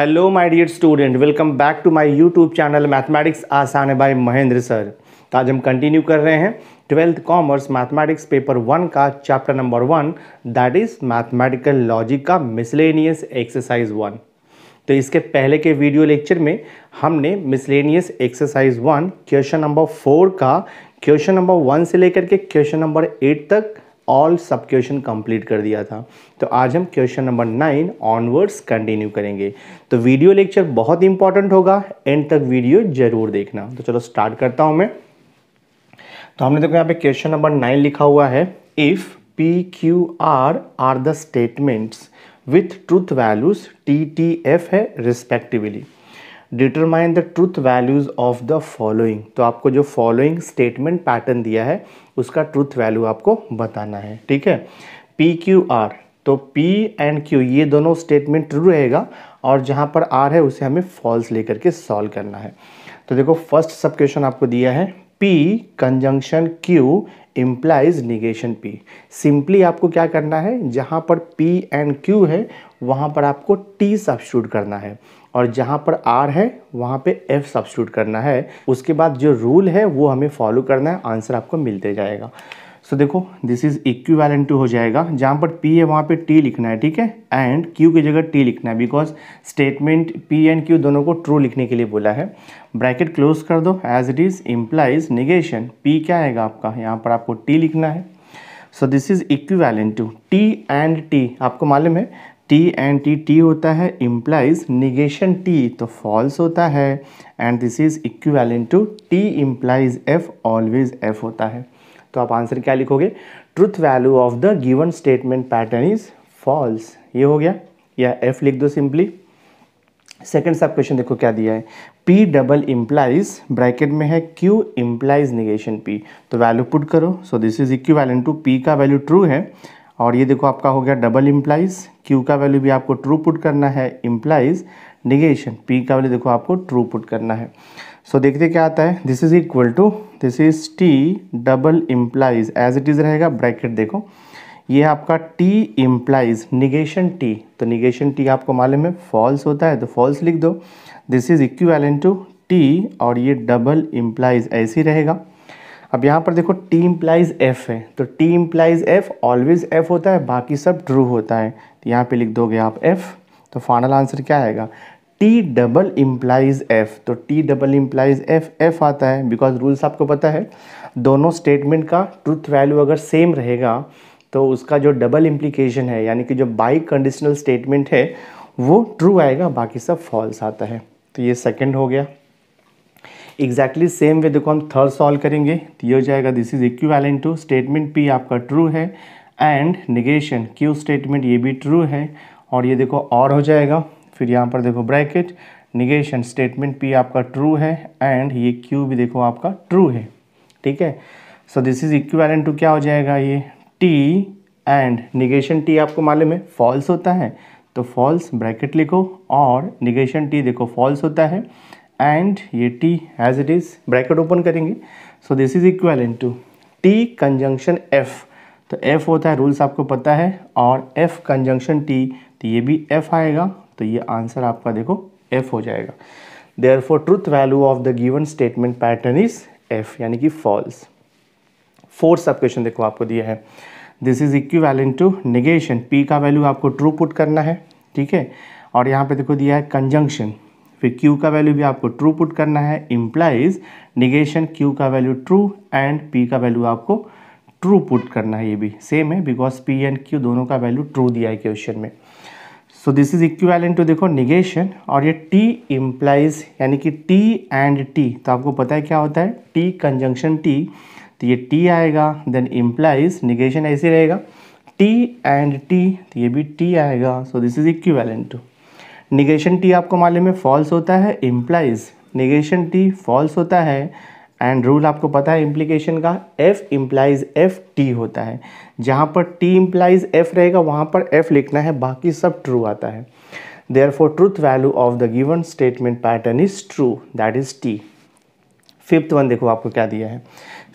Hello my dear student welcome back to my YouTube channel mathematics आसान है bye Mahendra sir तो आज हम कंटिन्यू कर रहे हैं twelfth commerce mathematics paper one का chapter number one that is mathematical logic का मिसलेनियस एक्सरसाइज वन तो इसके पहले के वीडियो लेक्चर में हमने miscellaneous exercise one question number four का क्वेश्चन नंबर वन से लेकर के क्वेश्चन नंबर एट तक ऑल सब क्वेश्चन कंप्लीट कर दिया था तो आज हम question number nine onwards continue करेंगे तो वीडियो लेक्चर बहुत इंपॉर्टेंट होगा एंड तक वीडियो जरूर देखना तो चलो स्टार्ट करता हूं मैं तो हमने देखो यहाँ पे क्वेश्चन नंबर नाइन लिखा हुआ है if P Q R are the statements with truth values T T F है respectively determine the truth values of the following तो आपको जो फॉलोइंग स्टेटमेंट पैटर्न दिया है उसका ट्रूथ वैल्यू आपको बताना है ठीक है पी क्यू आर तो P एंड Q ये दोनों स्टेटमेंट ट्रू रहेगा और जहाँ पर R है उसे हमें फॉल्स लेकर के सॉल्व करना है तो देखो फर्स्ट सब क्वेश्चन आपको दिया है P conjunction Q implies negation P simply आपको क्या करना है जहाँ पर P एंड Q है वहाँ पर आपको T सब करना है और जहाँ पर आर है वहाँ पे एफ सब्सिट्यूट करना है उसके बाद जो रूल है वो हमें फॉलो करना है आंसर आपको मिलते जाएगा सो so, देखो दिस इज इक्वी टू हो जाएगा जहाँ पर पी है वहाँ पे टी लिखना है ठीक है एंड क्यू की जगह टी लिखना है because statement P and Q दोनों को ट्रू लिखने के लिए बोला है ब्रैकेट क्लोज कर दो as it is implies negation P क्या आएगा आपका यहाँ पर आपको टी लिखना है सो दिस इज इक्वी टू टी एंड टी आपको मालूम है टी एंड टी टी होता है इम्प्लाइज निगेशन टी तो फॉल्स होता है and this is equal to T implies F always F होता है तो आप आंसर क्या लिखोगे truth value of the given statement pattern is false ये हो गया या एफ लिख दो सिंपली सेकेंड सब क्वेश्चन देखो क्या दिया है P डबल इम्प्लाइज ब्रैकेट में है Q इम्प्लाइज निगेशन P तो वैल्यू पुट करो so this is equivalent to P का वैल्यू ट्रू है और ये देखो आपका हो गया डबल इम्प्लाइज क्यू का वैल्यू भी आपको ट्रू पुट करना है इम्प्लाइज निगेशन पी का वैल्यू देखो आपको ट्रू पुट करना है सो so, देखते क्या आता है this is equal to this is T double implies as it is रहेगा ब्रैकेट देखो ये आपका टी इम्प्लाइज निगेशन टी तो निगेशन टी आपको मालूम है फॉल्स होता है तो फॉल्स लिख दो this is equal to T और ये डबल इम्प्लाइज ऐसे रहेगा अब यहाँ पर देखो टी इम्प्लाइज एफ है तो T implies F always F होता है बाकी सब ट्रू होता है तो यहाँ पे लिख दोगे आप एफ तो फाइनल आंसर क्या आएगा टी डबल इम्प्लाइज एफ तो T double implies F F आता है बिकॉज रूल्स आपको पता है दोनों स्टेटमेंट का ट्रूथ वैल्यू अगर सेम रहेगा तो उसका जो डबल इम्प्लीकेशन है यानी कि जो बाई कंडीशनल स्टेटमेंट है वो ट्रू आएगा बाकी सब फॉल्स आता है तो ये सेकेंड हो गया एग्जैक्टली सेम वे देखो हम थर्ड सॉल्व करेंगे तो ये हो जाएगा this is equivalent to statement P आपका ट्रू है एंड निगेशन क्यू स्टेटमेंट ये भी ट्रू है और ये देखो और हो जाएगा फिर यहाँ पर देखो ब्रैकेट निगेशन स्टेटमेंट पी आपका ट्रू है एंड ये क्यू भी देखो आपका ट्रू है ठीक है so this is equivalent to क्या हो जाएगा ये टी एंड निगेशन टी आपको मालूम है फॉल्स होता है तो फॉल्स ब्रैकेट लिखो और निगेशन टी देखो फॉल्स होता है एंड ये T as it is bracket open करेंगे so this is into T conjunction F तो एफ होता है रूल्स आपको पता है और एफ कंजंक्शन टी तो ये भी एफ आएगा तो ये आंसर आपका देखो एफ हो जाएगा therefore truth value of the given statement pattern is F यानी कि फॉल्स फोर्थ सब क्वेश्चन देखो आपको दिया है this is into negation P का वैल्यू आपको ट्रू पुट करना है ठीक है और यहाँ पे देखो दिया है कंजंक्शन फिर Q का वैल्यू भी आपको ट्रू पुट करना है इम्प्लाइज निगेशन Q का वैल्यू ट्रू एंड P का वैल्यू आपको ट्रू पुट करना है ये भी सेम है बिकॉज P एंड Q दोनों का वैल्यू ट्रू दिया है क्वेश्चन में so this is equivalent to देखो निगेशन और ये T इम्प्लाइज यानी कि T एंड T तो आपको पता है क्या होता है T कंजंक्शन T तो ये T आएगा देन इम्प्लाइज निगेशन ऐसे रहेगा T एंड T तो ये भी T आएगा so this is equivalent to negation T आपको मालूम है फॉल्स होता है इम्प्लाइज निगेशन टी फॉल्स होता है एंड रूल आपको पता है इम्प्लीकेशन का एफ इम्प्लाइज एफ टी होता है जहाँ पर टी इम्प्लाइज एफ रहेगा वहाँ पर एफ लिखना है बाकी सब ट्रू आता है therefore truth value of the given statement pattern is true that is T fifth one देखो आपको क्या दिया है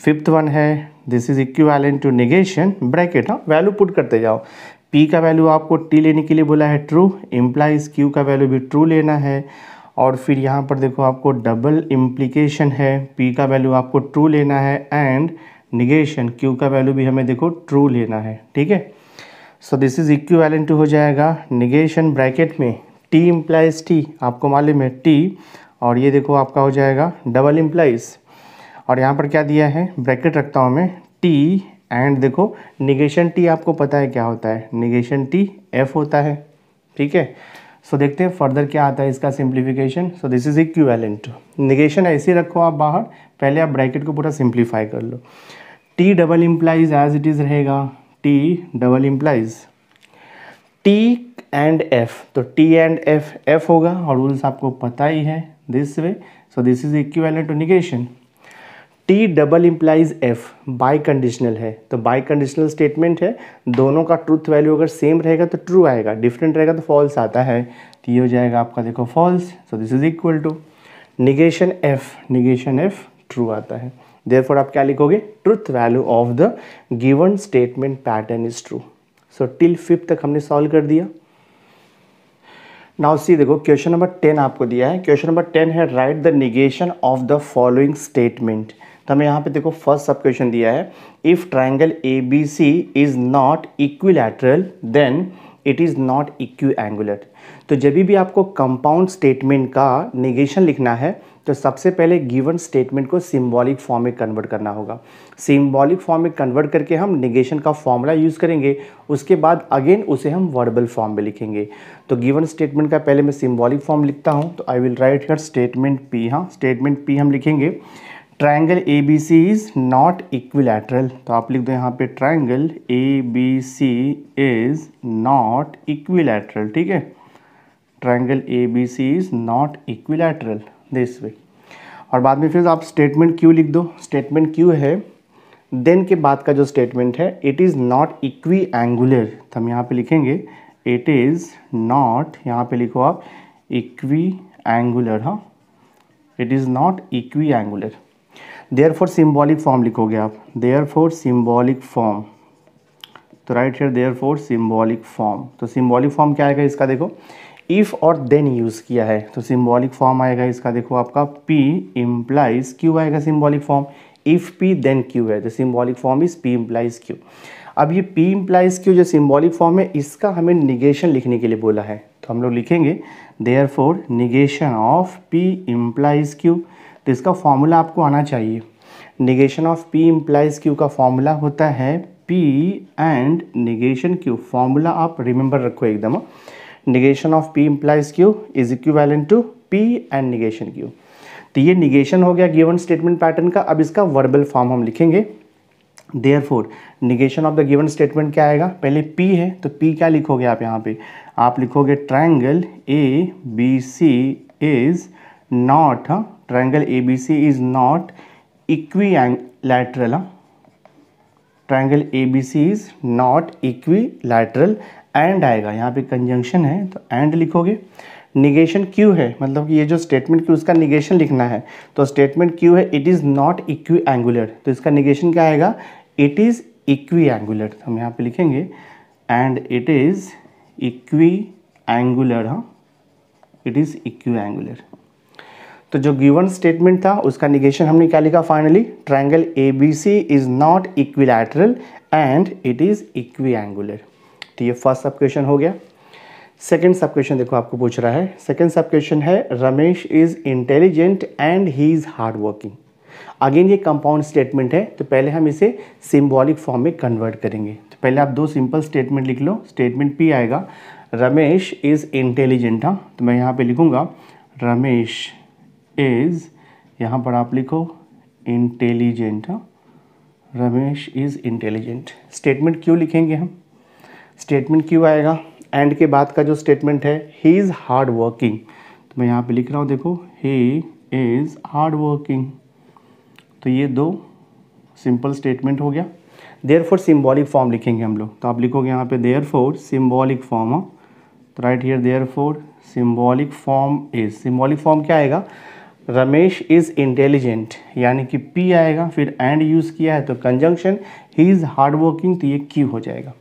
फिफ्थ वन है this is equivalent to negation bracket हाँ वैल्यू पुट करते जाओ पी का वैल्यू आपको टी लेने के लिए बोला है ट्रू इम्प्लाइज क्यू का वैल्यू भी ट्रू लेना है और फिर यहाँ पर देखो आपको डबल इम्प्लीकेशन है पी का वैल्यू आपको ट्रू लेना है एंड निगेशन क्यू का वैल्यू भी हमें देखो ट्रू लेना है ठीक है सो दिस इज इक्विवेलेंट हो जाएगा निगेशन ब्रैकेट में टी इम्प्लाइज टी आपको मालूम है टी और ये देखो आपका हो जाएगा डबल इम्प्लाइज और यहाँ पर क्या दिया है ब्रैकेट रखता हूँ मैं टी एंड देखो निगेशन टी आपको पता है क्या होता है निगेशन टी एफ होता है ठीक है सो देखते हैं फर्दर क्या आता है इसका simplification so this is equivalent negation ऐसे रखो आप बाहर पहले आप ब्रैकेट को पूरा सिंप्लीफाई कर लो T double implies as it is रहेगा T double implies T and F तो टी एंड एफ एफ होगा और रूल्स आपको पता ही है this way so this is equivalent to negation T double implies F biconditional है तो बाई कंडीशनल स्टेटमेंट है दोनों का ट्रूथ वैल्यू अगर सेम रहेगा तो ट्रू आएगा डिफरेंट रहेगा तो फॉल्स आता है तो ये हो जाएगा आपका देखो false so this is equal to negation F negation F true आता है देयरफॉर आप क्या लिखोगे truth value of the given statement pattern is true so till fifth तक हमने सॉल्व कर दिया नाउ सी देखो क्वेश्चन नंबर टेन आपको दिया है क्वेश्चन नंबर टेन है write the negation of the following statement तो हमें यहाँ पे देखो फर्स्ट सब क्वेश्चन दिया है if triangle A B C is not equilateral then it is not equiangular तो जब भी आपको कंपाउंड स्टेटमेंट का निगेशन लिखना है तो सबसे पहले गिवन स्टेटमेंट को सिम्बॉलिक फॉर्म में कन्वर्ट करना होगा सिम्बॉलिक फॉर्म में कन्वर्ट करके हम निगेशन का फॉर्मूला यूज़ करेंगे उसके बाद अगेन उसे हम वर्बल फॉर्म में लिखेंगे तो गिवन स्टेटमेंट का पहले मैं सिम्बॉलिक फॉर्म लिखता हूँ तो I will write here statement P हाँ स्टेटमेंट पी हम लिखेंगे triangle A B C is not equilateral तो आप लिख दो यहाँ पे triangle A B C is not equilateral ठीक है triangle A B C is not equilateral this way और बाद में फिर आप स्टेटमेंट क्यू लिख दो स्टेटमेंट क्यू है देन के बाद का जो स्टेटमेंट है it is not equiangular तो हम यहाँ पे लिखेंगे इट इज़ नॉट यहाँ पे लिखो आप इक्वी एंगुलर हाँ it is not equiangular therefore symbolic form लिखोगे आप देयर फॉर सिम्बॉलिक फॉर्म तो right here therefore symbolic form तो सिम्बॉलिक फॉर्म क्या आएगा इसका देखो इफ़ और देन यूज़ किया है तो सिम्बॉलिक फॉर्म आएगा इसका देखो आपका पी इम्प्लाइज क्यू आएगा symbolic form if P then Q है तो symbolic form is P implies Q अब ये पी इम्प्लाइज क्यू जो सिम्बॉलिक फॉर्म है इसका हमें निगेशन लिखने के लिए बोला है तो हम लोग लिखेंगे therefore negation of P implies Q तो इसका फॉर्मूला आपको आना चाहिए negation of P implies Q का फॉर्मूला होता है P and negation Q formula आप रिमेंबर रखो एकदम negation of P implies Q is equivalent to P and negation Q तो ये निगेशन हो गया गिवन स्टेटमेंट पैटर्न का अब इसका वर्बल फॉर्म हम लिखेंगे therefore negation of the given statement क्या आएगा पहले पी है तो पी क्या लिखोगे आप यहाँ पे आप लिखोगे triangle A B C is not huh? triangle ABC is triangle A B C is not equilateral and आएगा यहाँ पे कंजंक्शन है तो एंड लिखोगे निगेशन क्यों है मतलब कि ये जो स्टेटमेंट क्यों उसका निगेशन लिखना है तो स्टेटमेंट क्यों है it is not equiangular तो इसका निगेशन क्या आएगा इट इज़ इक्वी एंगुलर तो हम यहाँ पे लिखेंगे and it is equiangular हाँ इट इज़ इक्वी एंगुलर तो जो गिवन स्टेटमेंट था उसका निगेशन हमने क्या लिखा finally triangle A B C is not equilateral and it is equiangular तो ये फर्स्ट सब क्वेश्चन हो गया सेकेंड सब क्वेश्चन देखो आपको पूछ रहा है सेकेंड सब क्वेश्चन है Ramesh is intelligent and he is hard working again ये कंपाउंड स्टेटमेंट है तो पहले हम इसे सिम्बॉलिक फॉर्म में कन्वर्ट करेंगे तो पहले आप दो सिंपल स्टेटमेंट लिख लो स्टेटमेंट पी आएगा रमेश इज़ इंटेलिजेंट हाँ तो मैं यहाँ पे लिखूँगा रमेश इज यहाँ पर आप लिखो इंटेलिजेंट हाँ? रमेश इज़ इंटेलिजेंट स्टेटमेंट क्यों लिखेंगे हम स्टेटमेंट क्यों आएगा एंड के बाद का जो स्टेटमेंट है ही इज़ हार्ड वर्किंग तो मैं यहाँ पे लिख रहा हूँ देखो ही इज़ हार्ड वर्किंग तो ये दो सिंपल स्टेटमेंट हो गया देयर फॉर सिम्बॉलिक फॉर्म लिखेंगे हम लोग तो आप लिखोगे यहाँ पे देयर फॉर सिम्बॉलिक फॉर्म तो right here therefore symbolic form is symbolic form क्या आएगा रमेश इज़ इंटेलिजेंट यानी कि पी आएगा फिर एंड यूज़ किया है तो conjunction he is hard working तो ये क्यू हो जाएगा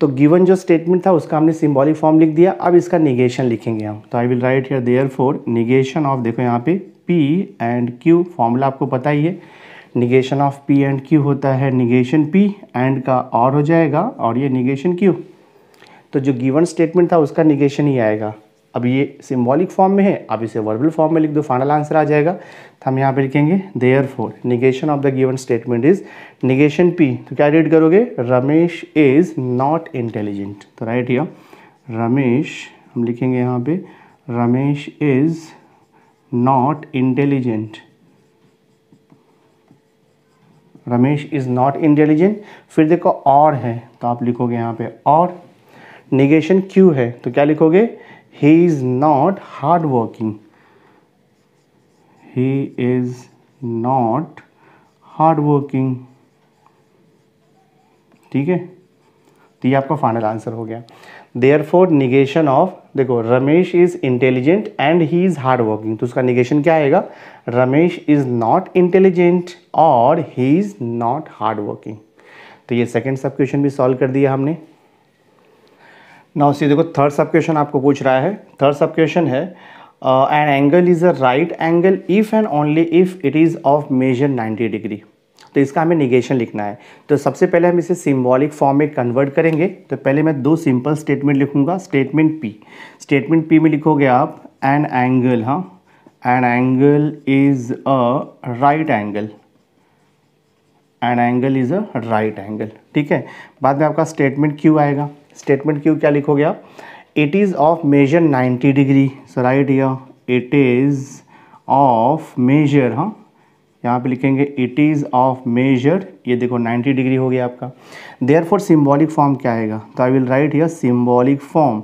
तो गिवन जो स्टेटमेंट था उसका हमने सिम्बॉलिक फॉर्म लिख दिया अब इसका निगेशन लिखेंगे हम तो I will write here therefore negation of देखो यहाँ पे पी एंड क्यू फॉर्मूला आपको पता ही है negation of P and Q होता है निगेशन पी एंड का और हो जाएगा और ये निगेशन क्यू तो जो गिवन स्टेटमेंट था उसका निगेशन ही आएगा अब ये सिम्बॉलिक फॉर्म में है आप इसे वर्बल फॉर्म में लिख दो फाइनल आंसर आ जाएगा तो हम यहाँ पे लिखेंगे therefore negation of the given statement is negation P तो क्या रीड करोगे रमेश इज नॉट इंटेलिजेंट तो राइट या रमेश हम लिखेंगे यहाँ पे Ramesh is not intelligent Ramesh is not intelligent फिर देखो और है तो आप लिखोगे यहाँ पे और निगेशन क्यू है तो क्या लिखोगे he is not hard working he is not hard working ठीक है तो ये आपका फाइनल आंसर हो गया देयर फोर निगेशन ऑफ देखो Ramesh is intelligent and he is hard working तो उसका निगेशन क्या आएगा रमेश इज नॉट इंटेलिजेंट और he is not hard working तो ये सेकेंड सब क्वेश्चन भी सॉल्व कर दिया हमने नाउ सी देखो थर्ड सब क्वेश्चन आपको पूछ रहा है थर्ड सब क्वेश्चन है an angle is a right angle if and only if it is of measure 90 degree तो इसका हमें निगेशन लिखना है तो सबसे पहले हम इसे सिम्बॉलिक फॉर्म में कन्वर्ट करेंगे तो पहले मैं दो सिंपल स्टेटमेंट लिखूंगा स्टेटमेंट पी स्टेटमेंट पी में लिखोगे आप एन एंगल हाँ an angle is a right angle an angle is a right angle ठीक है बाद में आपका स्टेटमेंट क्यू आएगा स्टेटमेंट क्यों क्या लिखोगे आप it is of measure 90 degree sir right या इट इज़ ऑफ मेजर हाँ यहाँ पे लिखेंगे इट इज़ ऑफ मेजर ये देखो 90 डिग्री हो गया आपका देयर फॉर सिम्बॉलिक फॉर्म क्या आएगा तो आई विल राइट या symbolic form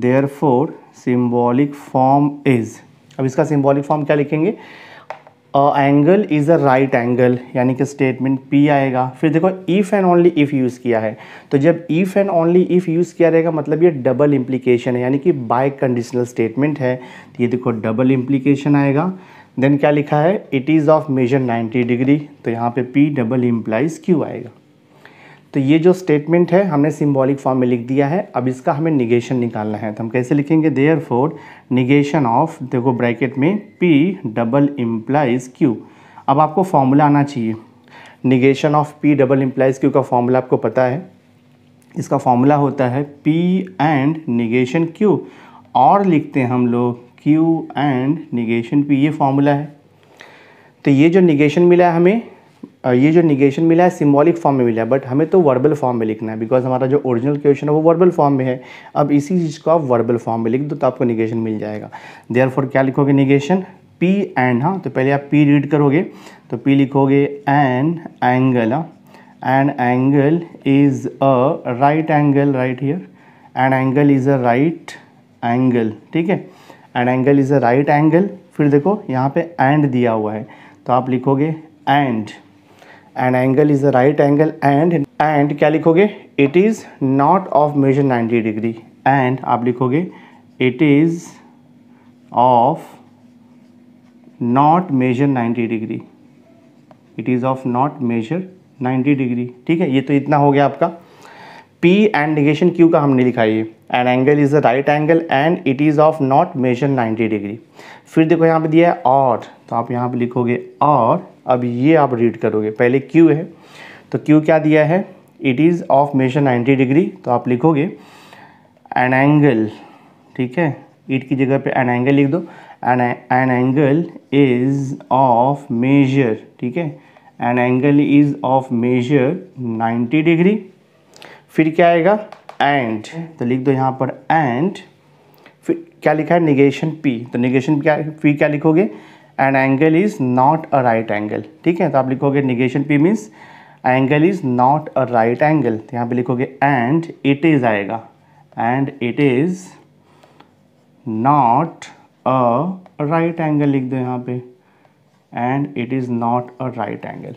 therefore symbolic form is अब इसका सिम्बॉलिक फॉर्म क्या लिखेंगे angle is a right angle यानी कि स्टेटमेंट पी आएगा फिर देखो if and only if use किया है तो जब if and only if use किया रहेगा मतलब ये डबल इम्प्लीकेशन है यानी कि बाय कंडीशनल स्टेटमेंट है तो ये देखो डबल इम्प्लीकेशन आएगा देन क्या लिखा है it is of measure 90 degree तो यहाँ पे पी डबल इम्प्लाइज क्यू आएगा तो ये जो स्टेटमेंट है हमने सिम्बॉलिक फॉर्म में लिख दिया है अब इसका हमें निगेशन निकालना है तो हम कैसे लिखेंगे देयर फोर निगेशन ऑफ देखो ब्रैकेट में पी डबल इम्प्लाइज क्यू अब आपको फॉर्मूला आना चाहिए negation of P double implies Q का फॉर्मूला आपको पता है इसका फॉर्मूला होता है पी एंड निगेशन क्यू और लिखते हैं हम लोग क्यू एंड निगेशन पी ये फॉर्मूला है तो ये जो निगेशन मिला है हमें ये जो निगेशन मिला है सिम्बॉलिक फॉर्म में मिला है बट हमें तो वर्बल फॉर्म में लिखना है बिकॉज हमारा जो ओरिजिनल क्वेश्चन है वो वर्बल फॉर्म में है अब इसी चीज़ को आप वर्बल फॉर्म में लिख दो तो आपको निगेशन मिल जाएगा देयर क्या लिखोगे निगेशन पी एंड हाँ तो पहले आप पी रीड करोगे तो पी लिखोगे एन एंगल हाँ angle is a right angle right here and angle is a right angle ठीक है and angle is a right angle फिर देखो यहाँ पे एंड दिया हुआ है तो आप लिखोगे and and angle is the right angle and and क्या लिखोगे it is not of measure 90 degree and आप लिखोगे it is of not measure 90 degree it is of not measure 90 degree ठीक है ये तो इतना हो गया आपका P एंड निगेशन Q का हमने लिखा ये and angle is the right angle and it is of not measure 90 degree फिर देखो यहाँ पे दिया है और तो आप यहाँ पे लिखोगे और अब ये आप रीड करोगे पहले क्यू है तो क्यू क्या दिया है it is of measure 90 degree तो आप लिखोगे एन एंगल ठीक है इट की जगह पे एन एंगल लिख दो an an angle is of measure ठीक है an angle is of measure 90 degree फिर क्या आएगा एंड तो लिख दो यहाँ पर एंड फिर क्या लिखा है निगेशन पी तो निगेशन क्या पी क्या लिखोगे and angle is not a right angle ठीक है तो आप लिखोगे negation P means angle is not a right angle तो यहाँ पे लिखोगे एंड इट इज आएगा and it is not a right angle लिख दो यहाँ पे and it is not a right angle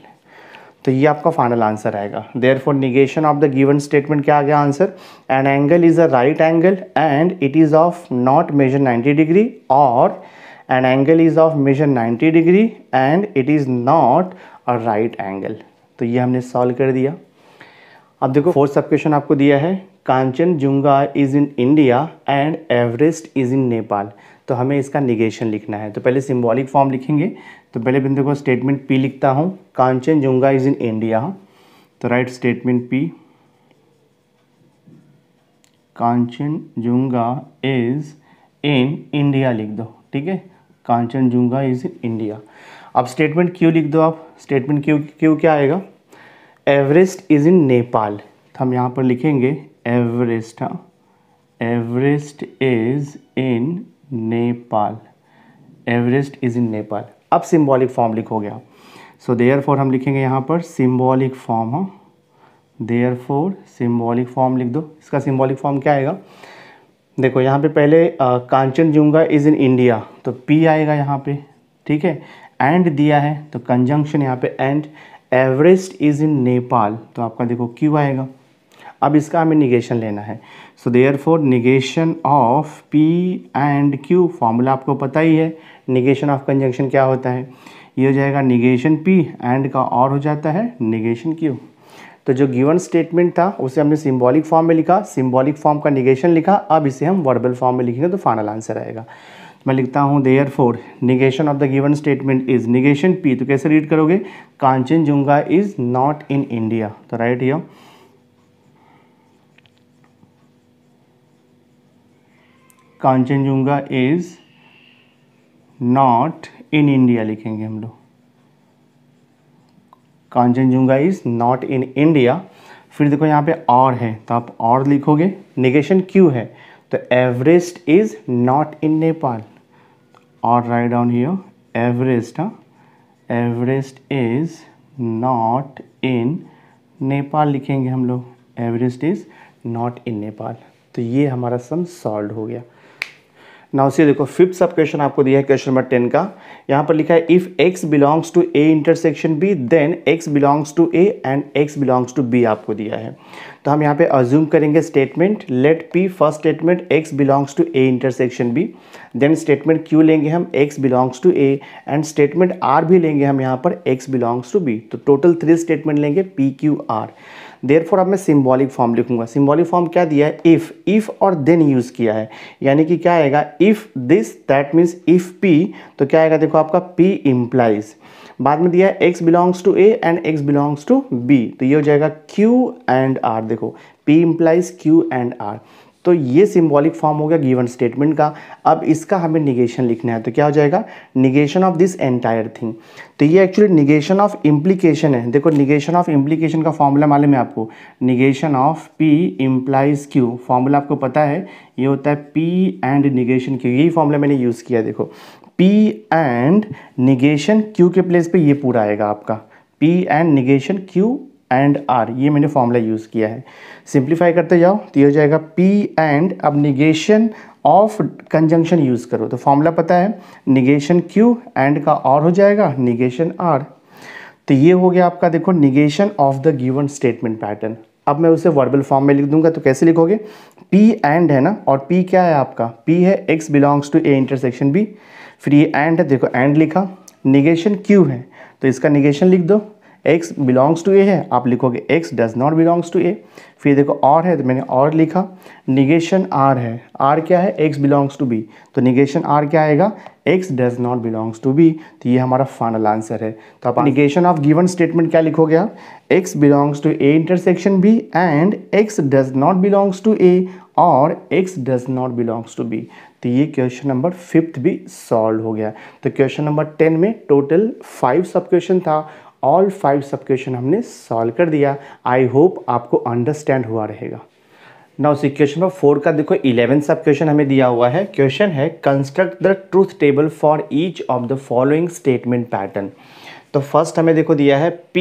तो ये आपका फाइनल आंसर आएगा therefore negation of the given statement क्या आ गया answer and angle is a right angle and it is of not measure 90 degree और and angle is of measure 90 degree and it is not a right angle तो ये हमने solve कर दिया अब देखो फोर्थ सब क्वेश्चन आपको दिया है Junga is in India and Everest is in Nepal तो हमें इसका निगेशन लिखना है तो पहले सिम्बॉलिक फॉर्म लिखेंगे तो पहले बिंदु को स्टेटमेंट पी लिखता हूँ Kanchenjunga is in India तो write statement P Kanchenjunga is in India लिख दो ठीक है कांचनजुंगा इज इन इंडिया अब स्टेटमेंट क्यों लिख दो आप स्टेटमेंट क्यों क्यों क्या आएगा एवरेस्ट इज इन नेपाल तो हम यहाँ पर लिखेंगे एवरेस्ट हाँ Everest is in Nepal Everest is in Nepal अब सिम्बॉलिक फॉर्म लिखोगे आप सो देयर फॉर हम लिखेंगे यहाँ पर सिम्बॉलिक फॉर्म हाँ देयर फॉर सिम्बॉलिक फॉर्म लिख दो इसका सिम्बॉलिक फॉर्म क्या आएगा देखो यहाँ पे पहले जूंगा इज़ इन इंडिया तो पी आएगा यहाँ पे ठीक है एंड दिया है तो कंजंक्शन यहाँ पे and Everest is in Nepal तो आपका देखो क्यू आएगा अब इसका हमें निगेशन लेना है so therefore negation of P and Q formula आपको पता ही है निगेशन ऑफ कंजंक्शन क्या होता है ये हो जाएगा निगेशन पी एंड का और हो जाता है निगेशन क्यू तो जो गिवन स्टेटमेंट था उसे हमने सिम्बॉलिक फॉर्म में लिखा सिम्बॉलिक फॉर्म का निगेशन लिखा अब इसे हम वर्बल फॉर्म में लिखेंगे तो फाइनल आंसर आएगा तो मैं लिखता हूँ therefore negation of the given statement is negation P तो कैसे रीड करोगे Kanchenjunga is not in India तो write Kanchenjunga is not in India लिखेंगे हम लोग Kanchenjunga is not in India फिर देखो यहाँ पे और है तो आप और लिखोगे निगेशन क्यों है तो Everest is not in Nepal और राइट डाउन हियर एवरेस्ट हाँ Everest is not in Nepal लिखेंगे हम लोग Everest is not in Nepal तो ये हमारा सम सॉल्व हो गया नाउ से देखो फिफ्थ सब क्वेश्चन आपको दिया है क्वेश्चन नंबर टेन का यहाँ पर लिखा है if X belongs to A intersection B then X belongs to A and X belongs to B आपको दिया है तो हम यहाँ पे अज्यूम करेंगे statement let P first statement X belongs to A intersection B then statement Q लेंगे हम X belongs to A and statement R भी लेंगे हम यहाँ पर एक्स बिलोंग्स टू बी तो टोटल थ्री स्टेटमेंट लेंगे P Q are there therefore अब मैं सिम्बॉलिक फॉर्म लिखूंगा सिम्बॉलिक फॉर्म क्या दिया है इफ़ इफ़ और देन यूज़ किया है यानी कि क्या आएगा if this that means if P तो क्या आएगा देखो आपका पी इम्प्लाइज बाद में दिया है X belongs to A and X belongs to B तो ये हो जाएगा क्यू एंड आर देखो P implies Q and R तो ये सिम्बॉलिक फॉर्म हो गया गिवन स्टेटमेंट का अब इसका हमें निगेशन लिखना है तो क्या हो जाएगा negation of this entire thing तो ये एक्चुअली निगेशन ऑफ इम्प्लीकेशन है देखो निगेशन ऑफ इम्प्लीकेशन का फॉर्मूला मालूम है आपको negation of P implies Q formula आपको पता है ये होता है पी एंड निगेशन क्यू यही फॉर्मूला मैंने यूज़ किया देखो पी एंड निगेशन क्यू के प्लेस पे ये पूरा आएगा आपका P and negation Q and R ये मैंने फॉर्मूला यूज़ किया है सिंप्लीफाई करते जाओ तो ये हो जाएगा पी एंड अब निगेशन ऑफ कंजंक्शन यूज़ करो तो फॉर्मूला पता है निगेशन क्यू एंड का और हो जाएगा निगेशन आर तो ये हो गया आपका देखो negation of the given statement pattern अब मैं उसे वर्बल फॉर्म में लिख दूंगा तो कैसे लिखोगे पी एंड है ना और पी क्या है आपका पी है X belongs to A intersection B फिर ये एंड है देखो एंड लिखा निगेशन क्यू है तो इसका निगेशन लिख दो एक्स बिलोंग्स टू ए है आप लिखोगे X does not belongs to A फिर देखो और है तो मैंने और लिखा निगेशन आर है आर क्या है एक्स बिलोंग्स टू बी तो निगेशन आर क्या आएगा X does not belongs to B तो ये हमारा फाइनल आंसर है तो आप निगेशन ऑफ गिवन स्टेटमेंट क्या लिखोगे आप X belongs to A intersection B and X does not belongs to A और x does not belongs to b तो ये क्वेश्चन नंबर फिफ्थ भी सॉल्व हो गया तो क्वेश्चन नंबर टेन में टोटल फाइव सब क्वेश्चन था ऑल फाइव सब क्वेश्चन हमने सॉल्व कर दिया आई होप आपको अंडरस्टैंड हुआ रहेगा now see question number four का देखो इलेवन सब क्वेश्चन हमें दिया हुआ है क्वेश्चन है construct the truth table for each of the following statement pattern तो फर्स्ट हमें देखो दिया है P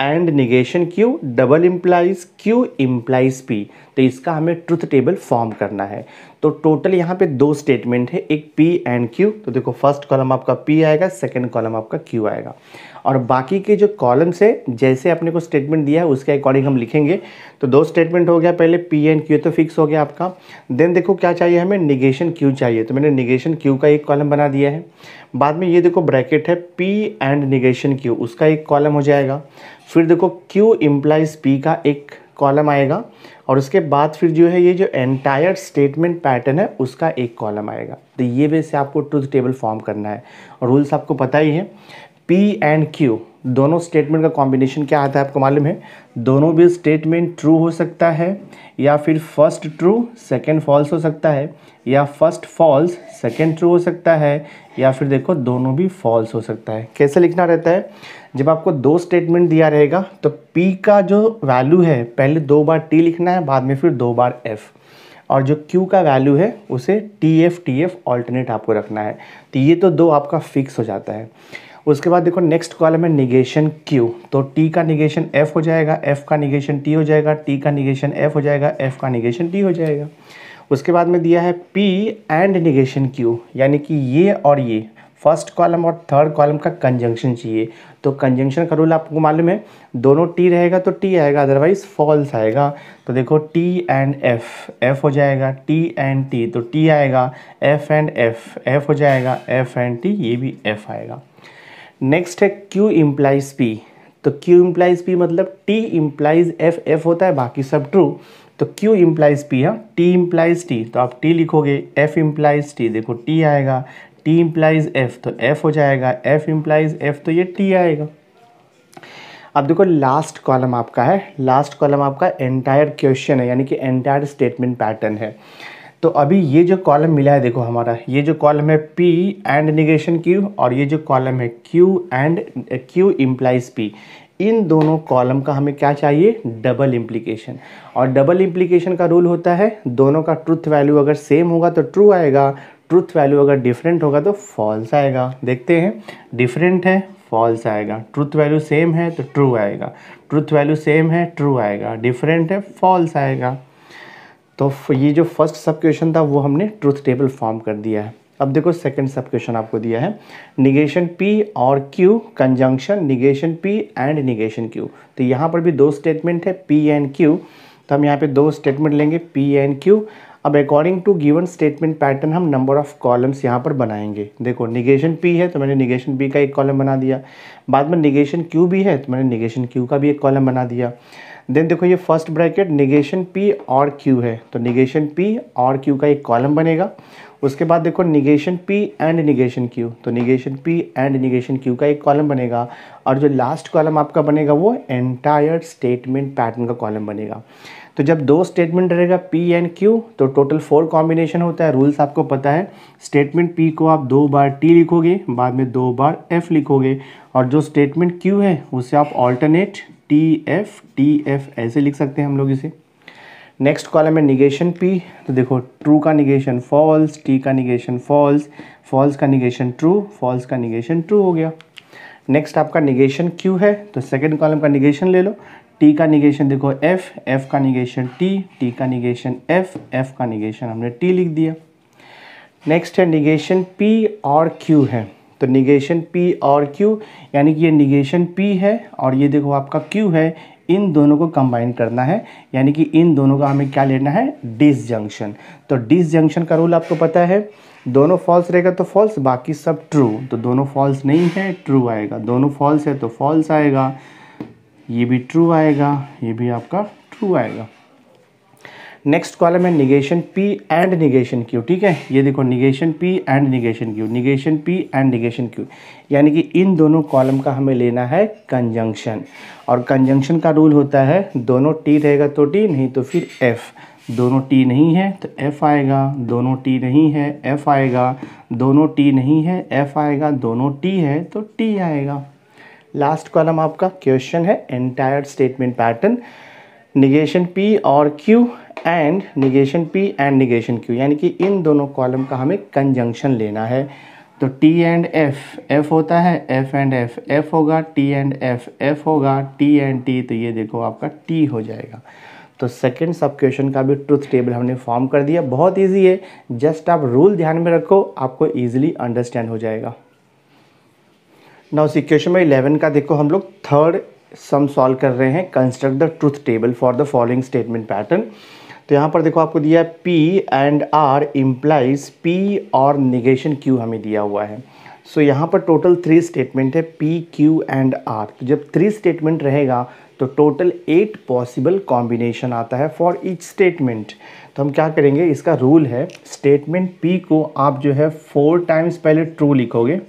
and negation Q double implies Q implies P तो इसका हमें ट्रुथ टेबल फॉर्म करना है तो टोटल यहाँ पे दो स्टेटमेंट है एक पी एंड क्यू तो देखो फर्स्ट कॉलम आपका पी आएगा सेकेंड कॉलम आपका क्यू आएगा और बाकी के जो कॉलम्स है जैसे आपने को स्टेटमेंट दिया है उसके अकॉर्डिंग हम लिखेंगे तो दो स्टेटमेंट हो गया पहले पी एंड क्यू तो फिक्स हो गया आपका देन देखो क्या चाहिए हमें निगेशन क्यू चाहिए तो मैंने निगेशन क्यू का एक कॉलम बना दिया है बाद में ये देखो ब्रैकेट है पी एंड निगेशन क्यू उसका एक कॉलम हो जाएगा फिर देखो क्यू इम्प्लाइज पी का एक कॉलम आएगा और उसके बाद फिर जो है ये जो एंटायर स्टेटमेंट पैटर्न है उसका एक कॉलम आएगा तो ये वैसे से आपको ट्रूथ टेबल फॉर्म करना है और रूल्स आपको पता ही है पी एंड क्यू दोनों स्टेटमेंट का कॉम्बिनेशन क्या आता है आपको मालूम है दोनों भी स्टेटमेंट ट्रू हो सकता है या फिर फर्स्ट ट्रू सेकंड फॉल्स हो सकता है या फर्स्ट फॉल्स सेकंड ट्रू हो सकता है या फिर देखो दोनों भी फॉल्स हो सकता है कैसे लिखना रहता है जब आपको दो स्टेटमेंट दिया रहेगा तो पी का जो वैल्यू है पहले दो बार टी लिखना है बाद में फिर दो बार एफ़ और जो क्यू का वैल्यू है उसे T F T F alternate आपको रखना है तो ये तो दो आपका फिक्स हो जाता है उसके बाद देखो नेक्स्ट कॉलम है निगेशन क्यू तो टी का निगेशन एफ हो जाएगा एफ का निगेशन टी हो जाएगा टी का निगेशन एफ हो जाएगा एफ का निगेशन टी हो जाएगा उसके बाद में दिया है पी एंड निगेशन क्यू यानी कि ये और ये फर्स्ट कॉलम और थर्ड कॉलम का कंजंक्शन चाहिए तो कंजंक्शन का रूल आपको मालूम है दोनों टी रहेगा तो टी आएगा अदरवाइज फॉल्स आएगा तो देखो टी एंड एफ एफ हो जाएगा टी एंड टी तो टी आएगा एफ एंड एफ एफ हो जाएगा एफ एंड टी ये भी एफ आएगा नेक्स्ट है क्यू इम्प्लाइज पी तो क्यू इम्प्लाइज पी मतलब टी इम्प्लाइज एफ एफ होता है बाकी सब ट्रू तो क्यू इम्प्लाइज पी है टी इम्प्लाइज टी तो आप टी लिखोगे एफ इम्प्लाइज टी देखो टी आएगा टी इम्प्लाइज एफ तो एफ हो जाएगा एफ इम्प्लाइज एफ तो ये टी आएगा अब देखो लास्ट कॉलम आपका है लास्ट कॉलम आपका एंटायर क्वेश्चन है यानी कि एंटायर स्टेटमेंट पैटर्न है तो अभी ये जो कॉलम मिला है देखो हमारा ये जो कॉलम है P एंड निगेशन Q और ये जो कॉलम है Q and Q implies P इन दोनों कॉलम का हमें क्या चाहिए डबल इम्प्लीकेशन और डबल इम्प्लीकेशन का रूल होता है दोनों का ट्रुथ वैल्यू अगर सेम होगा तो ट्रू आएगा ट्रुथ वैल्यू अगर डिफरेंट होगा तो फॉल्स आएगा देखते हैं डिफरेंट है फॉल्स आएगा ट्रुथ वैल्यू सेम है तो ट्रू आएगा ट्रुथ वैल्यू सेम है ट्रू आएगा डिफरेंट है फॉल्स आएगा तो ये जो फर्स्ट सब क्वेश्चन था वो हमने ट्रूथ टेबल फॉर्म कर दिया है अब देखो सेकंड सब क्वेश्चन आपको दिया है निगेशन पी और Q conjunction negation P and negation Q तो यहाँ पर भी दो स्टेटमेंट है पी एंड क्यू तो हम यहाँ पे दो स्टेटमेंट लेंगे पी एंड क्यू अब according to given statement pattern हम नंबर ऑफ कॉलम्स यहाँ पर बनाएंगे देखो निगेशन पी है तो मैंने निगेशन पी का एक कॉलम बना दिया बाद में निगेशन क्यू भी है तो मैंने निगेशन क्यू का भी एक कॉलम बना दिया देन देखो ये फर्स्ट ब्रैकेट निगेशन पी और क्यू है तो निगेशन पी और क्यू का एक कॉलम बनेगा उसके बाद देखो negation P and negation Q तो negation P and negation Q का एक कॉलम बनेगा और जो लास्ट कॉलम आपका बनेगा वो एंटायर स्टेटमेंट पैटर्न का कॉलम बनेगा तो जब दो स्टेटमेंट रहेगा पी एंड क्यू तो टोटल फोर कॉम्बिनेशन होता है रूल्स आपको पता है स्टेटमेंट पी को आप दो बार टी लिखोगे बाद में दो बार एफ लिखोगे और जो स्टेटमेंट क्यू है उसे आप alternate T F T F ऐसे लिख सकते हैं हम लोग इसे नेक्स्ट कॉलम है निगेशन पी तो देखो ट्रू का निगेशन फॉल्स टी का निगेशन फॉल्स फॉल्स का निगेशन ट्रू फॉल्स का निगेशन ट्रू हो गया नेक्स्ट आपका निगेशन क्यू है तो सेकेंड कॉलम का निगेशन ले लो टी का निगेशन देखो एफ एफ का निगेशन टी टी का निगेशन एफ एफ का निगेशन हमने टी लिख दिया नेक्स्ट है निगेशन पी और क्यू है तो निगेशन पी और क्यू यानी कि ये निगेशन पी है और ये देखो आपका क्यू है इन दोनों को कंबाइन करना है यानी कि इन दोनों का हमें क्या लेना है डिसजंक्शन तो डिसजंक्शन का रूल आपको पता है दोनों फॉल्स रहेगा तो फॉल्स बाकी सब ट्रू तो दोनों फॉल्स नहीं है ट्रू आएगा दोनों फॉल्स है तो फॉल्स आएगा ये भी ट्रू आएगा ये भी आपका ट्रू आएगा नेक्स्ट कॉलम है negation P and negation Q ठीक है ये देखो negation P and negation Q negation P and negation Q यानी कि इन दोनों कॉलम का हमें लेना है कंजंक्शन और कंजंक्शन का रूल होता है दोनों टी रहेगा तो टी नहीं तो फिर एफ़ दोनों टी नहीं है तो एफ़ आएगा दोनों टी नहीं है एफ़ आएगा दोनों टी नहीं है एफ़ आएगा दोनों टी है तो टी आएगा लास्ट कॉलम आपका क्वेश्चन है entire statement pattern negation P और Q and negation P and negation Q यानी कि इन दोनों कॉलम का हमें कंजंक्शन लेना है तो टी एंड एफ एफ होता है एफ एंड एफ एफ होगा टी एंड एफ एफ होगा टी एंड टी तो ये देखो आपका टी हो जाएगा तो सेकेंड सब क्वेश्चन का भी ट्रुथ टेबल हमने फॉर्म कर दिया बहुत ईजी है जस्ट आप रूल ध्यान में रखो आपको ईजिली अंडरस्टैंड हो जाएगा ना उसी क्वेश्चन में इलेवन का देखो हम लोग थर्ड सम सॉल्व कर रहे हैं construct the truth table for the following statement pattern तो यहाँ पर देखो आपको दिया P and R implies P और निगेशन क्यू हमें दिया हुआ है सो so, यहाँ पर टोटल थ्री स्टेटमेंट है पी क्यू एंड आर तो जब थ्री स्टेटमेंट रहेगा तो टोटल एट पॉसिबल कॉम्बिनेशन आता है फॉर ईच स्टेटमेंट तो हम क्या करेंगे इसका रूल है स्टेटमेंट पी को आप जो है फोर टाइम्स पहले ट्रू लिखोगे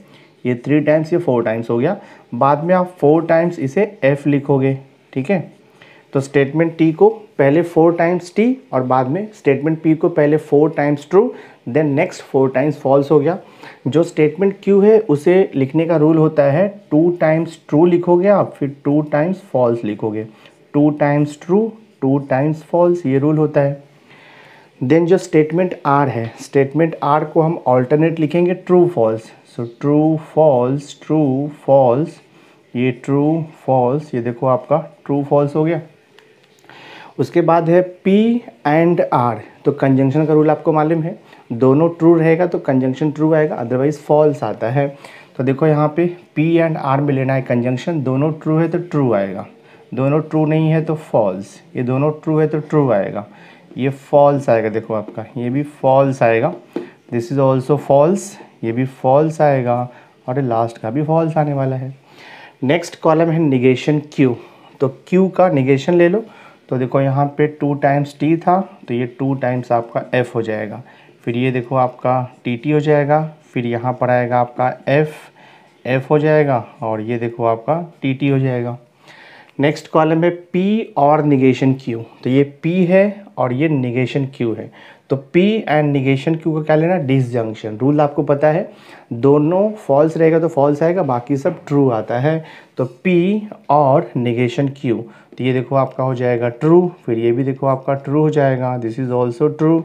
ये थ्री टाइम्स ये फोर टाइम्स हो गया बाद में आप फोर टाइम्स इसे एफ लिखोगे ठीक है तो स्टेटमेंट टी को पहले फोर टाइम्स टी और बाद में स्टेटमेंट पी को पहले four times true then next four times false हो गया जो स्टेटमेंट क्यू है उसे लिखने का रूल होता है टू टाइम्स ट्रू लिखोगे आप फिर टू टाइम्स फॉल्स लिखोगे two times true two times false ये रूल होता है देन जो स्टेटमेंट आर है स्टेटमेंट आर को हम ऑल्टरनेट लिखेंगे true false so true false true false ये ट्रू फॉल्स ये देखो आपका ट्रू फॉल्स हो गया उसके बाद है पी एंड आर तो कंजंक्शन का रूल आपको मालूम है दोनों ट्रू रहेगा तो कंजंक्शन ट्रू आएगा अदरवाइज़ फॉल्स आता है तो देखो यहाँ पे पी एंड आर में लेना है कंजंक्शन दोनों ट्रू है तो ट्रू आएगा दोनों ट्रू नहीं है तो फॉल्स ये दोनों ट्रू है तो ट्रू आएगा ये फॉल्स आएगा देखो आपका ये भी फॉल्स आएगा दिस इज़ ऑल्सो फॉल्स ये भी फॉल्स आएगा और लास्ट का भी फॉल्स आने वाला है नेक्स्ट कॉलम है निगेशन क्यू तो क्यू का निगेशन ले लो तो देखो यहाँ पे टू टाइम्स टी था तो ये टू टाइम्स आपका एफ़ हो जाएगा फिर ये देखो आपका टी टी हो जाएगा फिर यहाँ पर आएगा आपका एफ़ एफ़ हो जाएगा और ये देखो आपका टी टी हो जाएगा नेक्स्ट कॉलम है पी और निगेशन क्यू तो ये पी है और ये निगेशन क्यू है तो P एंड निगेशन क्यू का क्या लेना डिसजंक्शन रूल आपको पता है दोनों फॉल्स रहेगा तो फॉल्स आएगा बाकी सब ट्रू आता है तो P और निगेशन Q तो ये देखो आपका हो जाएगा ट्रू फिर ये भी देखो आपका ट्रू हो जाएगा दिस इज़ ऑल्सो ट्रू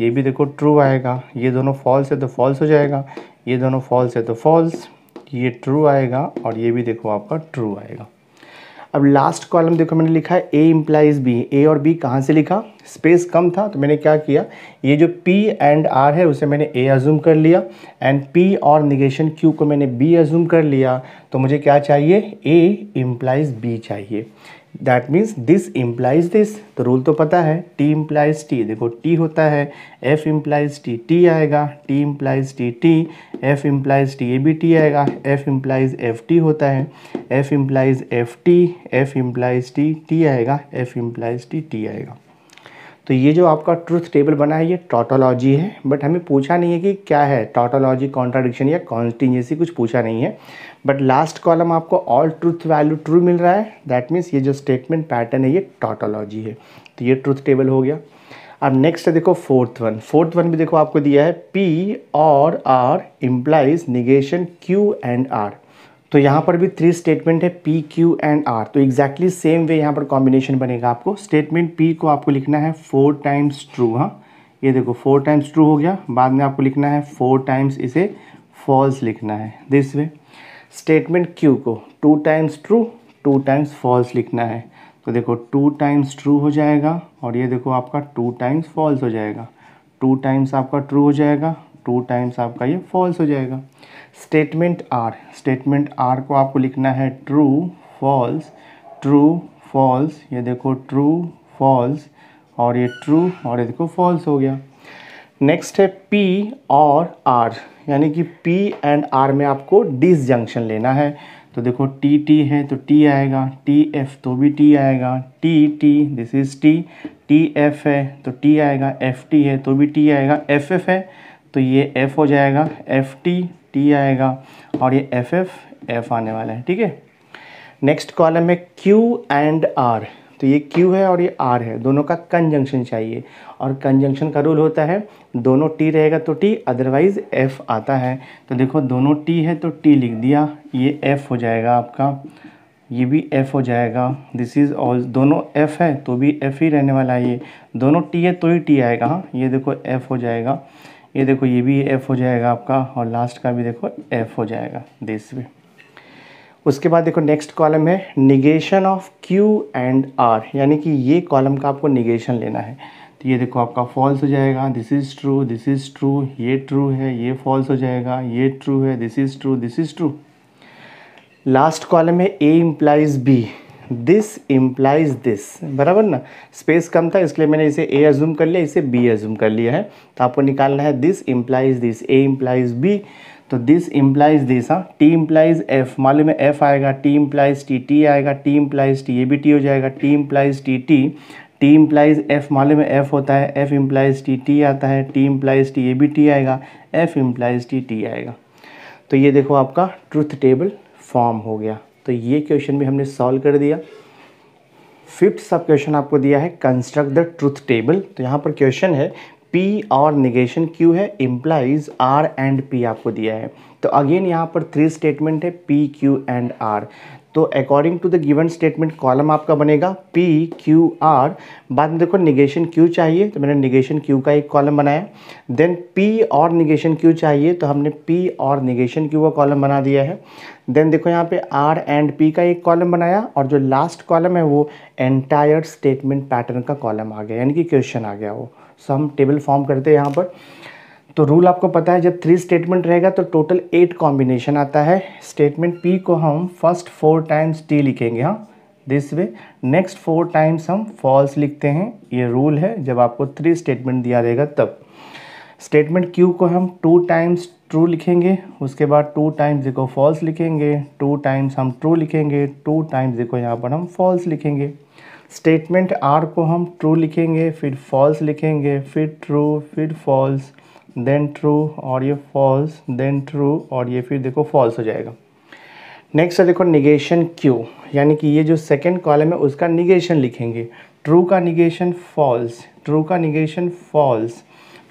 ये भी देखो ट्रू आएगा ये दोनों फॉल्स है तो फॉल्स हो जाएगा ये दोनों फॉल्स है तो फॉल्स ये ट्रू आएगा और ये भी देखो आपका ट्रू आएगा अब लास्ट कॉलम देखो मैंने लिखा है ए इम्प्लाइज बी ए और बी कहाँ से लिखा स्पेस कम था तो मैंने क्या किया ये जो पी एंड आर है उसे मैंने ए अजूम कर लिया एंड पी और निगेशन क्यू को मैंने बी अजूम कर लिया तो मुझे क्या चाहिए ए इम्प्लाइज बी चाहिए that means this implies this तो रूल तो पता है टी इम्प्लाइज टी देखो टी होता है एफ इम्प्लाइज टी टी आएगा T implies T T F implies T A B T आएगा एफ इम्प्लाइज एफ टी होता है F implies F T F implies T T आएगा एफ इम्प्लाइज टी टी आएगा तो ये जो आपका ट्रूथ टेबल बना है ये टॉटोलॉजी है बट हमें पूछा नहीं है कि क्या है टॉटोलॉजी कॉन्ट्राडिक्शन या कॉन्टीन्यूसी कुछ पूछा नहीं है बट लास्ट कॉलम आपको ऑल ट्रूथ वैल्यू ट्रू मिल रहा है दैट मीन्स ये जो स्टेटमेंट पैटर्न है ये टॉटोलॉजी है तो ये ट्रूथ टेबल हो गया अब नेक्स्ट देखो फोर्थ वन फोर्थ वन भी देखो आपको दिया है पी और R implies negation Q and R तो यहाँ पर भी थ्री स्टेटमेंट है पी क्यू एंड आर तो एग्जैक्टली सेम वे यहाँ पर कॉम्बिनेशन बनेगा आपको स्टेटमेंट पी को आपको लिखना है फोर टाइम्स ट्रू हाँ ये देखो फोर टाइम्स ट्रू हो गया बाद में आपको लिखना है फोर टाइम्स इसे फॉल्स लिखना है दिस वे स्टेटमेंट क्यू को two times true two times false लिखना है तो देखो टू टाइम्स ट्रू हो जाएगा और ये देखो आपका टू टाइम्स फॉल्स हो जाएगा टू टाइम्स आपका ट्रू हो जाएगा टू टाइम्स आपका ये फॉल्स हो जाएगा स्टेटमेंट आर स्टेटमेंट आर को आपको लिखना है ट्रू फॉल्स ट्रू फॉल्स ये देखो ट्रू फॉल्स और ये ट्रू और ये देखो फॉल्स हो गया नेक्स्ट है पी और आर यानी कि पी एंड आर में आपको डिसजंक्शन लेना है तो देखो टी टी है तो टी आएगा टी एफ तो भी टी आएगा T T this is T T F है तो टी आएगा एफ टी है तो भी टी आएगा एफ एफ है तो ये F हो जाएगा एफ टी टी आएगा और ये एफ एफ एफ आने वाला है ठीक है नेक्स्ट कॉलम है Q एंड R तो ये Q है और ये R है दोनों का कंजंक्शन चाहिए और कंजंक्शन का रूल होता है दोनों T रहेगा तो T अदरवाइज F आता है तो देखो दोनों T है तो T लिख दिया ये F हो जाएगा आपका ये भी F हो जाएगा दिस इज़ ऑल दोनों F है तो भी F ही रहने वाला है ये दोनों T है तो ही T आएगा हाँ ये देखो F हो जाएगा ये देखो ये भी एफ़ हो जाएगा आपका और लास्ट का भी देखो एफ़ हो जाएगा दिस भी उसके बाद देखो नेक्स्ट कॉलम है negation of Q and R यानी कि ये कॉलम का आपको निगेशन लेना है तो ये देखो आपका फॉल्स हो जाएगा this is true this is true ये ट्रू है ये फॉल्स हो जाएगा ये ट्रू है this is true this is true last column है A implies B this implies this बराबर ना स्पेस कम था इसलिए मैंने इसे ए एजूम कर लिया इसे बी एजूम कर लिया है तो आपको निकालना है this implies this A implies B तो दिस इम्प्लाइज दिस हाँ टी इम्प्लाइज एफ मालूम है एफ आएगा टी इम्प्लाइज टी टी आएगा T implies T A B T हो जाएगा T implies T T T implies F मालूम है एफ होता है एफ इम्प्लाइज टी टी आता है T implies T A B T आएगा एफ इम्प्लाइज टी टी आएगा तो ये देखो आपका ट्रुथ टेबल फॉर्म हो गया तो ये क्वेश्चन भी हमने सॉल्व कर दिया फिफ्थ सब क्वेश्चन आपको दिया है कंस्ट्रक्ट द ट्रूथ टेबल तो यहाँ पर क्वेश्चन है पी और निगेशन क्यू है इम्प्लाइज आर एंड पी आपको दिया है तो अगेन यहाँ पर थ्री स्टेटमेंट है पी क्यू एंड आर तो according to the given statement column आपका बनेगा पी क्यू आर बाद में देखो निगेशन क्यू चाहिए तो मैंने निगेशन क्यू का एक कॉलम बनाया देन पी और निगेशन क्यू चाहिए तो हमने पी और निगेशन क्यू का कॉलम बना दिया है देन देखो यहाँ पे आर एंड पी का एक कॉलम बनाया और जो लास्ट कॉलम है वो एंटायर स्टेटमेंट पैटर्न का कॉलम आ गया यानी कि क्वेश्चन आ गया वो सो हम टेबल फॉर्म करते हैं यहाँ पर तो रूल आपको पता है जब थ्री स्टेटमेंट रहेगा तो टोटल एट कॉम्बिनेशन आता है स्टेटमेंट पी को हम फर्स्ट फोर टाइम्स टी लिखेंगे हाँ this way next four times हम फॉल्स लिखते हैं ये रूल है जब आपको थ्री स्टेटमेंट दिया रहेगा तब स्टेटमेंट क्यू को हम टू टाइम्स ट्रू लिखेंगे उसके बाद टू टाइम्स देखो फॉल्स लिखेंगे टू टाइम्स हम ट्रू लिखेंगे टू टाइम्स देखो यहाँ पर हम फॉल्स लिखेंगे स्टेटमेंट आर को हम ट्रू लिखेंगे फिर फॉल्स लिखेंगे फिर ट्रू फिर फॉल्स देन ट्रू और ये फॉल्स देन ट्रू और ये फिर देखो फॉल्स हो जाएगा नेक्स्ट है देखो निगेशन क्यू यानी कि ये जो सेकेंड कॉलम है उसका निगेशन लिखेंगे ट्रू का निगेशन फॉल्स ट्रू का निगेशन फॉल्स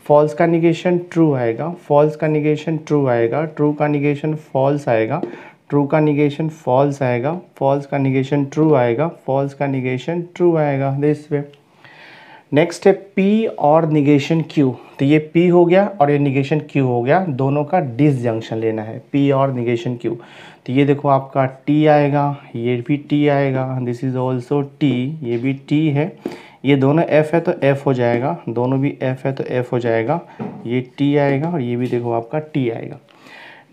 फॉल्स का निगेशन ट्रू आएगा फॉल्स का निगेशन ट्रू आएगा ट्रू का निगेशन फॉल्स आएगा ट्रू का निगेशन फॉल्स आएगा फॉल्स का निगेशन ट्रू आएगा फॉल्स का निगेशन ट्रू आएगा दिस वे नेक्स्ट है पी और निगेशन क्यू तो ये पी हो गया और ये निगेशन क्यू हो गया दोनों का डिसजंक्शन लेना है पी और निगेशन क्यू तो ये देखो आपका टी आएगा ये भी टी आएगा दिस इज ऑल्सो टी ये भी टी है ये दोनों एफ़ है तो एफ़ हो जाएगा दोनों भी एफ़ है तो एफ़ हो जाएगा ये टी आएगा और ये भी देखो आपका टी आएगा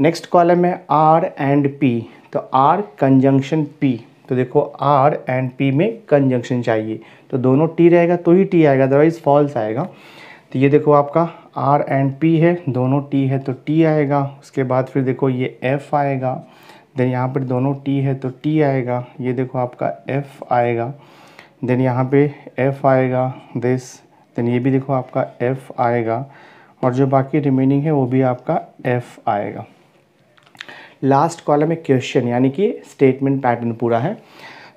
नेक्स्ट कॉलम है आर एंड पी तो आर कंजंक्शन पी तो देखो आर एंड पी में कंजंक्शन चाहिए तो दोनों टी रहेगा तो ही टी आएगा अदरवाइज फॉल्स आएगा तो ये देखो आपका आर एंड पी है दोनों टी है तो टी आएगा उसके बाद फिर देखो ये एफ़ आएगा देन यहाँ पर दोनों टी है तो टी आएगा ये देखो आपका एफ़ आएगा देन यहाँ पे F आएगा दिस देन ये भी देखो आपका F आएगा और जो बाकी रिमेनिंग है वो भी आपका F आएगा लास्ट कॉलम में क्वेश्चन यानी कि स्टेटमेंट पैटर्न पूरा है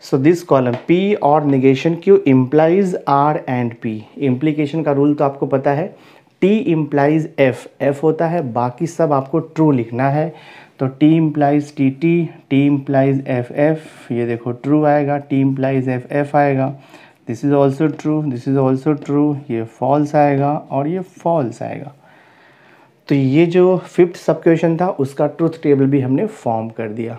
सो दिस कॉलम पी और negation Q implies R and P implication का रूल तो आपको पता है टी इम्प्लाइज एफ एफ होता है बाकी सब आपको ट्रू लिखना है तो T implies T T T implies F F ये देखो ट्रू आएगा टी इम्प्लाइज एफ एफ आएगा this is also true this is also true ये फॉल्स आएगा और ये फॉल्स आएगा तो ये जो फिफ्थ सब क्वेश्चन था उसका ट्रूथ टेबल भी हमने फॉर्म कर दिया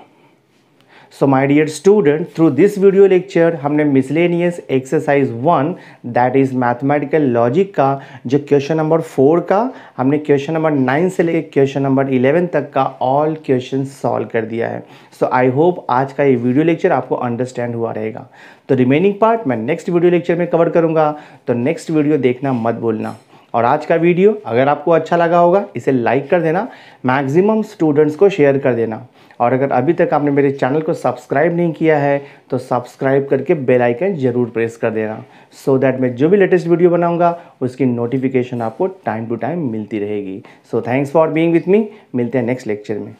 so my dear student through this video lecture हमने miscellaneous exercise one that is mathematical logic का जो क्वेश्चन नंबर फोर का हमने क्वेश्चन नंबर नाइन से लेकर क्वेश्चन नंबर इलेवन तक का ऑल क्वेश्चन सॉल्व कर दिया है सो आई होप आज का ये वीडियो लेक्चर आपको अंडरस्टैंड हुआ रहेगा तो रिमेनिंग पार्ट मैं नेक्स्ट वीडियो लेक्चर में कवर करूँगा तो नेक्स्ट वीडियो देखना मत बोलना और आज का वीडियो अगर आपको अच्छा लगा होगा इसे लाइक कर देना मैक्सिमम स्टूडेंट्स को शेयर कर देना और अगर अभी तक आपने मेरे चैनल को सब्सक्राइब नहीं किया है तो सब्सक्राइब करके बेल आइकन ज़रूर प्रेस कर देना सो so दैट मैं जो भी लेटेस्ट वीडियो बनाऊंगा उसकी नोटिफिकेशन आपको टाइम टू टाइम मिलती रहेगी so thanks for being with me मिलते हैं नेक्स्ट लेक्चर में